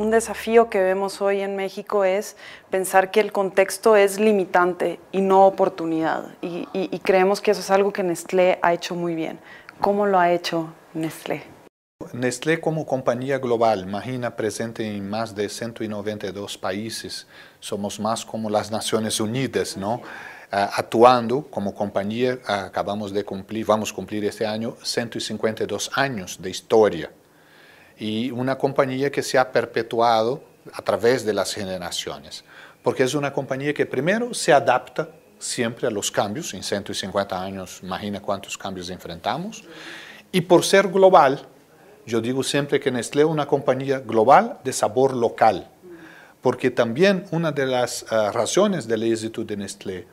un desafío que vemos hoy en México es pensar que el contexto es limitante y no oportunidad. Y, creemos que eso es algo que Nestlé ha hecho muy bien. ¿Cómo lo ha hecho Nestlé? Nestlé como compañía global, imagina presente en más de 192 países, somos más como las Naciones Unidas, ¿no? Ah, actuando como compañía, acabamos de cumplir, vamos a cumplir este año 152 años de historia y una compañía que se ha perpetuado a través de las generaciones, porque es una compañía que primero se adapta siempre a los cambios, en 150 años imagina cuántos cambios enfrentamos, y por ser global, yo digo siempre que Nestlé es una compañía global de sabor local, porque también una de las eh, razones del éxito de Nestlé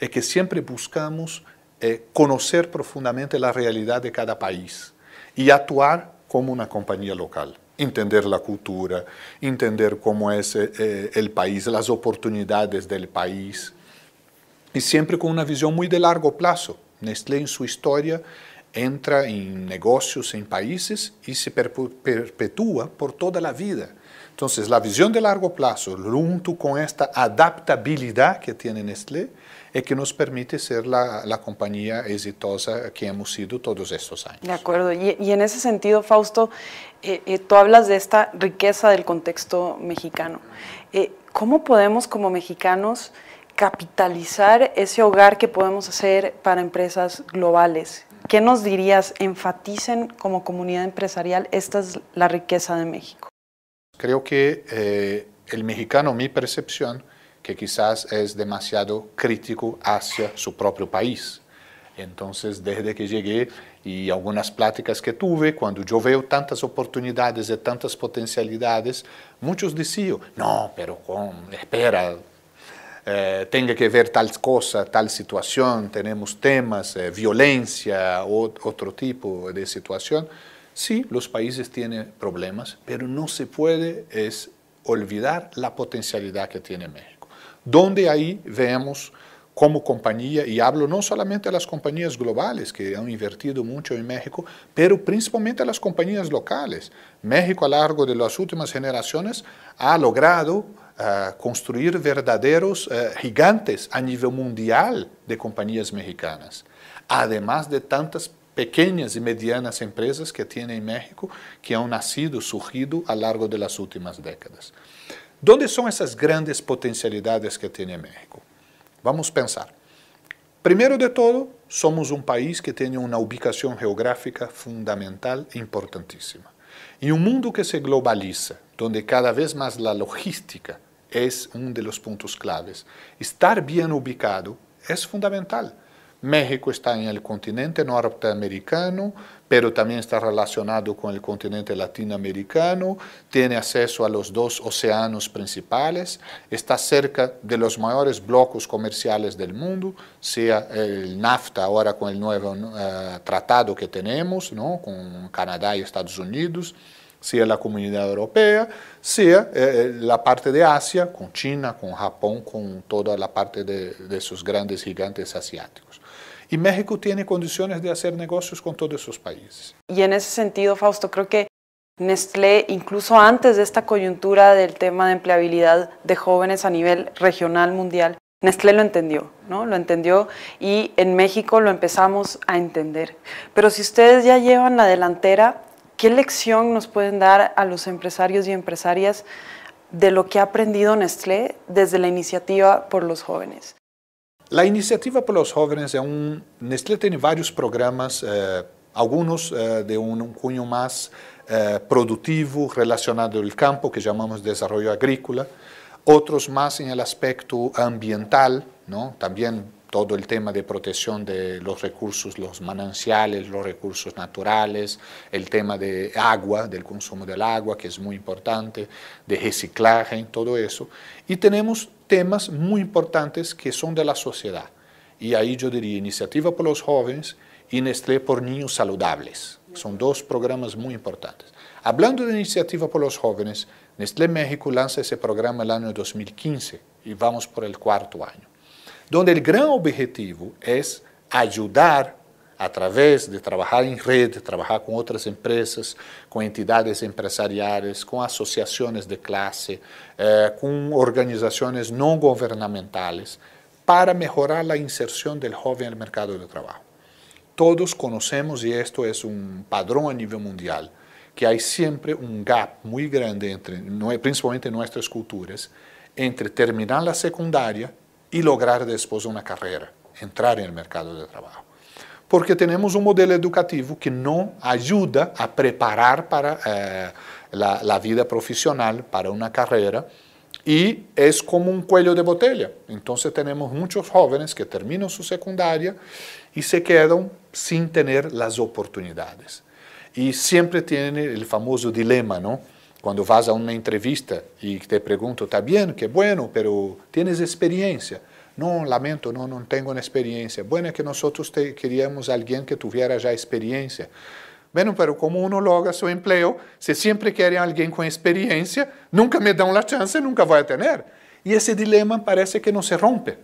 es que siempre buscamos eh, conocer profundamente la realidad de cada país y actuar como una compañía local. Entender la cultura, entender cómo es eh, eh, el país, las oportunidades del país. Y siempre con una visión muy de largo plazo. Nestlé en su historia entra en negocios, en países y se perpetúa por toda la vida. Entonces, la visión de largo plazo, junto con esta adaptabilidad que tiene Nestlé, y que nos permite ser la, compañía exitosa que hemos sido todos estos años. De acuerdo, y, en ese sentido, Fausto, eh, eh, tú hablas de esta riqueza del contexto mexicano. Eh, ¿Cómo podemos como mexicanos capitalizar ese hogar que podemos hacer para empresas globales? ¿Qué nos dirías? Enfaticen como comunidad empresarial, esta es la riqueza de México. Creo que el mexicano, mi percepción, que quizás es demasiado crítico hacia su propio país. Entonces, desde que llegué y algunas pláticas que tuve, cuando yo veo tantas oportunidades y tantas potencialidades, muchos decían, no, pero con, espera, eh, tenga que ver tal cosa, tal situación, tenemos temas, eh, violencia, o, otro tipo de situación. Sí, los países tienen problemas, pero no se puede es, olvidar la potencialidad que tiene México donde ahí vemos como compañía, y hablo no solamente de las compañías globales que han invertido mucho en México, pero principalmente a las compañías locales. México a lo largo de las últimas generaciones ha logrado eh, construir verdaderos eh, gigantes a nivel mundial de compañías mexicanas, además de tantas pequeñas y medianas empresas que tiene en México que han nacido, surgido a lo largo de las últimas décadas. Onde são essas grandes potencialidades que tem México? Vamos pensar. Primeiro de todo, somos um país que tem uma ubicação geográfica fundamental e importantíssima. Em um mundo que se globaliza, onde cada vez mais a logística é um dos pontos claves, estar bem ubicado é fundamental. México está em el continente norte-americano, pero também está relacionado com o continente latino-americano, acceso acesso a los dos océanos principais, está cerca de los maiores blocos comerciales del mundo, seja o NAFTA agora com o novo uh, eh, tratado que temos, com Canadá e Estados Unidos, sea la comunidad europea, sea eh, eh, la parte de Asia, con China, con Japón, con toda la parte de, de sus grandes gigantes asiáticos. Y México tiene condiciones de hacer negocios con todos esos países. Y en ese sentido, Fausto, creo que Nestlé, incluso antes de esta coyuntura del tema de empleabilidad de jóvenes a nivel regional, mundial, Nestlé lo entendió, ¿no? Lo entendió y en México lo empezamos a entender. Pero si ustedes ya llevan la delantera, ¿Qué lección nos pueden dar a los empresarios y empresarias de lo que ha aprendido Nestlé desde la iniciativa por los jóvenes? La iniciativa por los jóvenes es un... Nestlé tiene varios programas, eh, algunos eh, de un, un, cuño más eh, productivo relacionado al campo, que llamamos desarrollo agrícola, otros más en el aspecto ambiental, ¿no? también todo el tema de protección de los recursos, los mananciales, los recursos naturales, el tema de agua, del consumo del agua, que es muy importante, de reciclaje, todo eso. Y tenemos temas muy importantes que son de la sociedad. Y ahí yo diría Iniciativa por los Jóvenes y Nestlé por Niños Saludables. Son dos programas muy importantes. Hablando de Iniciativa por los Jóvenes, Nestlé México lanza ese programa el año 2015 y vamos por el cuarto año. donde o grande objetivo é ajudar a través de trabalhar em rede, trabalhar com outras empresas, com entidades empresariais, com associações de classe, eh, organizações não governamentais, para melhorar a inserção do jovem no mercado de trabalho. Todos conhecemos e isto é um padrão a nível mundial, que há sempre um gap muito grande, entre, principalmente em nossas culturas, entre terminar a secundária y lograr después una carrera, entrar en el mercado de trabajo. Porque tenemos un modelo educativo que no ayuda a preparar para eh, la, la vida profesional, para una carrera, y es como un cuello de botella. Entonces tenemos muchos jóvenes que terminan su secundaria y se quedan sin tener las oportunidades. Y siempre tienen el famoso dilema, ¿no? Quando vas a uma entrevista e te pergunto, está bem, que é bueno, pero tienes experiência? Não, lamento, não, não tenho experiência. Bueno, é que nós queríamos alguém que tuviera já experiência. Bueno, pero como uno logra seu emprego, se sempre querem alguém com experiência, nunca me dão a chance, nunca a ter. E esse dilema parece que não se rompe.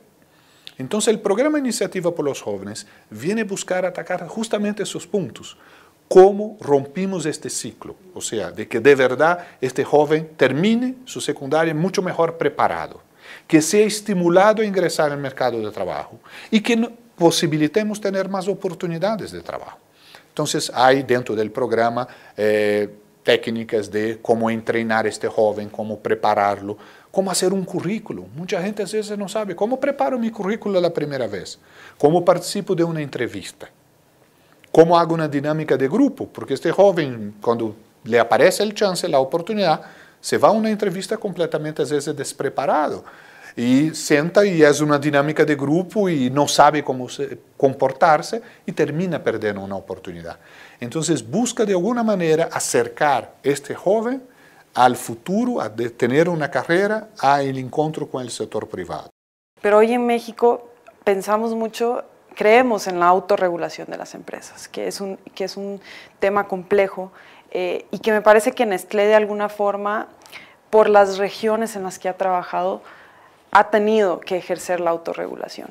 Então, o programa Iniciativa por los Jóvenes vem buscar atacar justamente esses pontos como rompimos este ciclo, ou seja, de que de verdade este jovem termine sua secundária muito melhor preparado, que seja estimulado a ingressar no mercado de trabalho e que possibilitemos ter mais oportunidades de trabalho. Então, há dentro do programa eh, técnicas de como treinar este jovem, como prepará-lo, como fazer um currículo. Muita gente às vezes não sabe como preparo meu currículo pela primeira vez, como participo de uma entrevista. ¿Cómo hago una dinámica de grupo? Porque este joven, cuando le aparece el chance, la oportunidad, se va a una entrevista completamente a veces despreparado y sienta y es una dinámica de grupo y no sabe cómo comportarse y termina perdiendo una oportunidad. Entonces busca de alguna manera acercar este joven al futuro, a tener una carrera, al encuentro con el sector privado. Pero hoy en México pensamos mucho creemos en la autorregulación de las empresas, que es un, que es un tema complejo eh, y que me parece que Nestlé de alguna forma, por las regiones en las que ha trabajado, ha tenido que ejercer la autorregulación.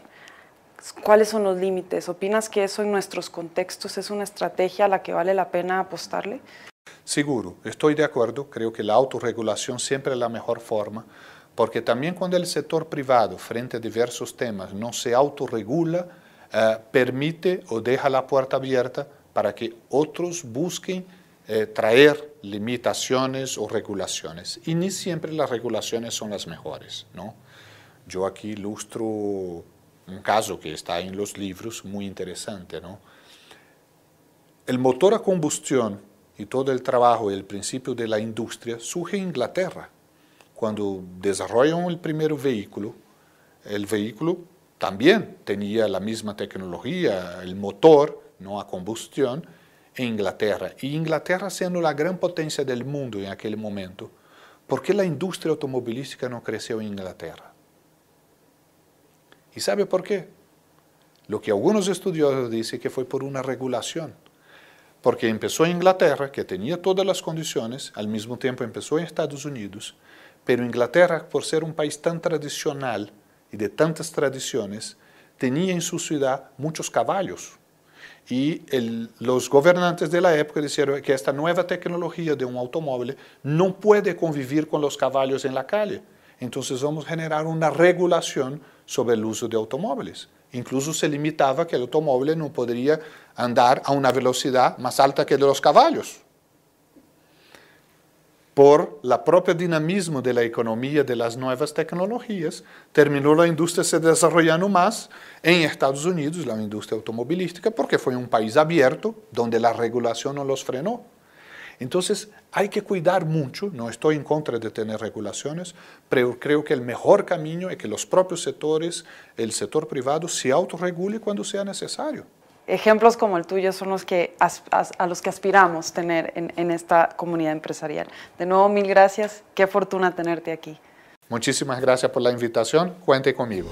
¿Cuáles son los límites? ¿Opinas que eso en nuestros contextos es una estrategia a la que vale la pena apostarle? Seguro, estoy de acuerdo, creo que la autorregulación siempre es la mejor forma, porque también cuando el sector privado frente a diversos temas no se autorregula, eh, permite o deja la puerta abierta para que otros busquen eh, traer limitaciones o regulaciones. Y ni siempre las regulaciones son las mejores. ¿no? Yo aquí ilustro un caso que está en los libros muy interesante. ¿no? El motor a combustión y todo el trabajo y el principio de la industria surge en Inglaterra. Cuando desarrollan el primer vehículo, el vehículo también tenía la misma tecnología, el motor, no a combustión, en Inglaterra. Y Inglaterra siendo la gran potencia del mundo en aquel momento, ¿por qué la industria automovilística no creció en Inglaterra? ¿Y sabe por qué? Lo que algunos estudiosos dicen que fue por una regulación. Porque empezó en Inglaterra, que tenía todas las condiciones, al mismo tiempo empezó en Estados Unidos, pero Inglaterra, por ser un país tan tradicional, y de tantas tradiciones, tenía en su ciudad muchos caballos. Y los gobernantes de la época dijeron que esta nueva tecnología de un automóvil no puede convivir con los caballos en la calle. Entonces vamos a generar una regulación sobre el uso de automóviles. Incluso se limitaba que el automóvil no podría andar a una velocidad más alta que de los caballos. por la propia dinamismo de la economía de las nuevas tecnologías, terminó la industria se desarrollando más en Estados Unidos, la industria automovilística, porque fue un país abierto donde la regulación no los frenó. Entonces hay que cuidar mucho, no estoy en contra de tener regulaciones, pero creo que el mejor camino es que los propios sectores, el sector privado, se autorregule cuando sea necesario. ejemplos como el tuyo son los que a los que aspiramos tener en, esta comunidad empresarial. De nuevo, mil gracias. Qué fortuna tenerte aquí. Muchísimas gracias por la invitación. Cuente conmigo.